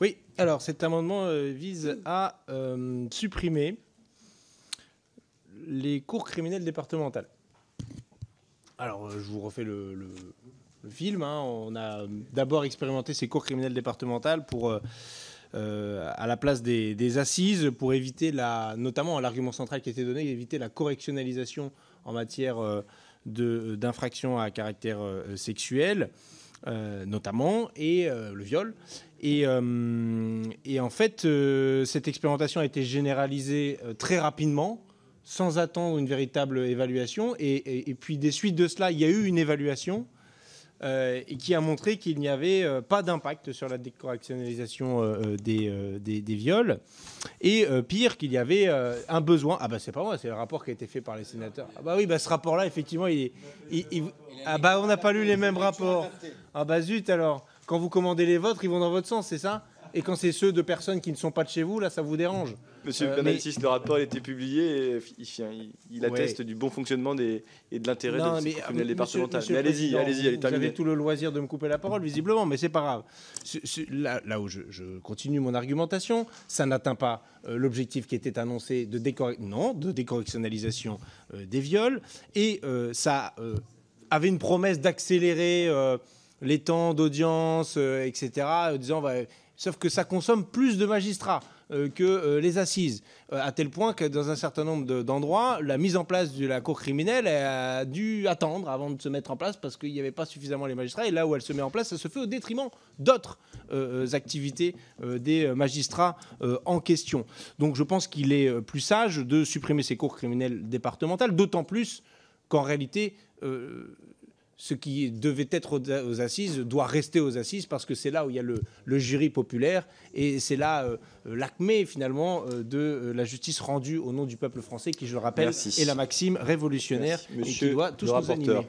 Oui, alors cet amendement euh, vise à euh, supprimer les cours criminels départementales. Alors, euh, je vous refais le, film. Hein. On a d'abord expérimenté ces cours criminels départementales pour, à la place des, assises pour éviter, la, notamment l'argument central qui était donné, éviter la correctionnalisation en matière d'infractions d'infraction à caractère sexuel. Euh, notamment, et euh, le viol. Et, euh, et en fait, cette expérimentation a été généralisée très rapidement, sans attendre une véritable évaluation. Et, et, puis des suites de cela, il y a eu une évaluation euh, et qui a montré qu'il n'y avait euh, pas d'impact sur la décorrectionnalisation euh, des, des, viols. Et pire, qu'il y avait un besoin. Ah, bah, c'est pas moi, c'est le rapport qui a été fait par les sénateurs. Ah, bah oui, bah, ce rapport-là, effectivement, il est. ah, bah, on n'a pas lu les mêmes rapports. Ah, bah, zut alors. Quand vous commandez les vôtres, ils vont dans votre sens, c'est ça et quand c'est ceux de personnes qui ne sont pas de chez vous, là, ça vous dérange. Monsieur euh, le rapport a été publié. Euh, il, atteste du bon fonctionnement des, et de l'intérêt des criminels départementaux. Mais euh, allez-y, allez-y, allez, Vous avez tout le loisir de me couper la parole, visiblement, mais c'est pas grave. là, où je, continue mon argumentation, ça n'atteint pas euh, l'objectif qui était annoncé de, décor... non, de décorrectionnalisation des viols. Et ça avait une promesse d'accélérer les temps d'audience, euh, etc., disant, bah, sauf que ça consomme plus de magistrats euh, que euh, les assises, à tel point que dans un certain nombre d'endroits, la mise en place de la cour criminelle a dû attendre avant de se mettre en place parce qu'il n'y avait pas suffisamment les magistrats, et là où elle se met en place, ça se fait au détriment d'autres activités des magistrats en question. Donc je pense qu'il est plus sage de supprimer ces cours criminelles départementales, d'autant plus qu'en réalité, ce qui devait être aux, assises doit rester aux assises parce que c'est là où il y a le, jury populaire et c'est là euh, l'acmé finalement euh, de euh, la justice rendue au nom du peuple français qui, je le rappelle, est la maxime révolutionnaire et qui doit tous nous animer.